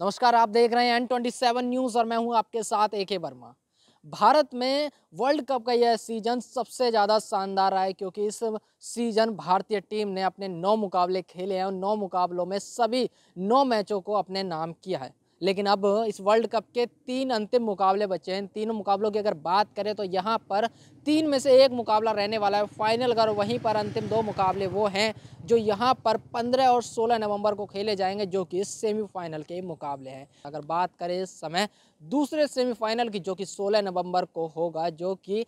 नमस्कार आप देख रहे हैं एन ट्वेंटी सेवन न्यूज़ और मैं हूं आपके साथ ए के वर्मा भारत में वर्ल्ड कप का यह सीज़न सबसे ज़्यादा शानदार रहा है क्योंकि इस सीज़न भारतीय टीम ने अपने नौ मुकाबले खेले हैं और नौ मुकाबलों में सभी नौ मैचों को अपने नाम किया है लेकिन अब इस वर्ल्ड कप के तीन अंतिम मुकाबले बचे हैं तीनों मुकाबलों की अगर बात करें तो यहाँ पर तीन में से एक मुकाबला रहने वाला है फाइनल अगर वहीं पर अंतिम दो मुकाबले वो हैं जो यहाँ पर 15 और 16 नवंबर को खेले जाएंगे जो कि सेमीफाइनल के मुकाबले हैं अगर बात करें इस समय दूसरे सेमीफाइनल की जो कि सोलह नवम्बर को होगा जो कि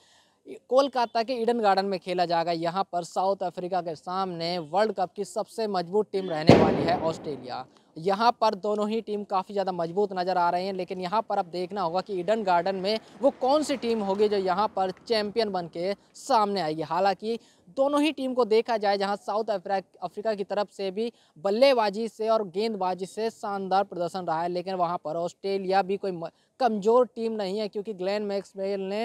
कोलकाता के ईडन गार्डन में खेला जाएगा यहाँ पर साउथ अफ्रीका के सामने वर्ल्ड कप की सबसे मजबूत टीम रहने वाली है ऑस्ट्रेलिया यहाँ पर दोनों ही टीम काफ़ी ज़्यादा मजबूत नज़र आ रहे हैं लेकिन यहाँ पर अब देखना होगा कि ईडन गार्डन में वो कौन सी टीम होगी जो यहाँ पर चैम्पियन बन के सामने आएगी हालांकि दोनों ही टीम को देखा जाए जहां साउथ अफ्रीका की तरफ से भी बल्लेबाजी से और गेंदबाजी से शानदार प्रदर्शन रहा है लेकिन वहां पर ऑस्ट्रेलिया भी कोई कमज़ोर टीम नहीं है क्योंकि ग्लैन मैक्सवेल ने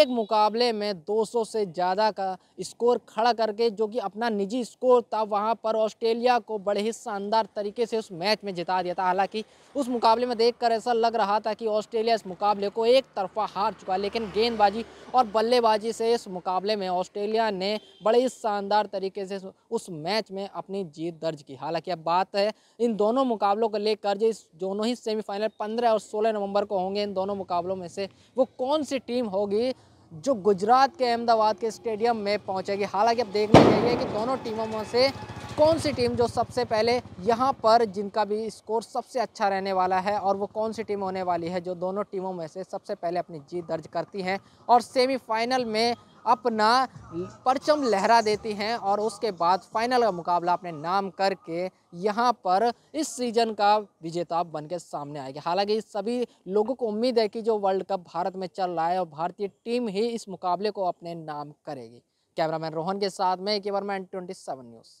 एक मुकाबले में 200 से ज़्यादा का स्कोर खड़ा करके जो कि अपना निजी स्कोर था वहाँ पर ऑस्ट्रेलिया को बड़े ही शानदार तरीके से उस मैच मैच में जिता दिया था हालांकि उस मुकाबले में देखकर ऐसा लग रहा था कि ऑस्ट्रेलिया इस मुकाबले को एक तरफा हार चुका लेकिन गेंदबाजी और बल्लेबाजी से इस मुकाबले में ऑस्ट्रेलिया ने बड़े ही शानदार तरीके से उस मैच में अपनी जीत दर्ज की हालांकि अब बात है इन दोनों मुकाबलों को लेकर जो इस दोनों ही सेमीफाइनल पंद्रह और सोलह नवंबर को होंगे इन दोनों मुकाबलों में से वो कौन सी टीम होगी जो गुजरात के अहमदाबाद के स्टेडियम में पहुंचेगी हालांकि अब देखना चाहिए कि दोनों टीमों में से कौन सी टीम जो सबसे पहले यहाँ पर जिनका भी स्कोर सबसे अच्छा रहने वाला है और वो कौन सी टीम होने वाली है जो दोनों टीमों में से सबसे पहले अपनी जीत दर्ज करती हैं और सेमीफाइनल में अपना परचम लहरा देती हैं और उसके बाद फाइनल का मुकाबला अपने नाम करके यहाँ पर इस सीजन का विजेता के सामने आएगी हालांकि सभी लोगों को उम्मीद है कि जो वर्ल्ड कप भारत में चल रहा है और भारतीय टीम ही इस मुकाबले को अपने नाम करेगी कैमरामैन रोहन के साथ में मैं ट्वेंटी सेवन न्यूज़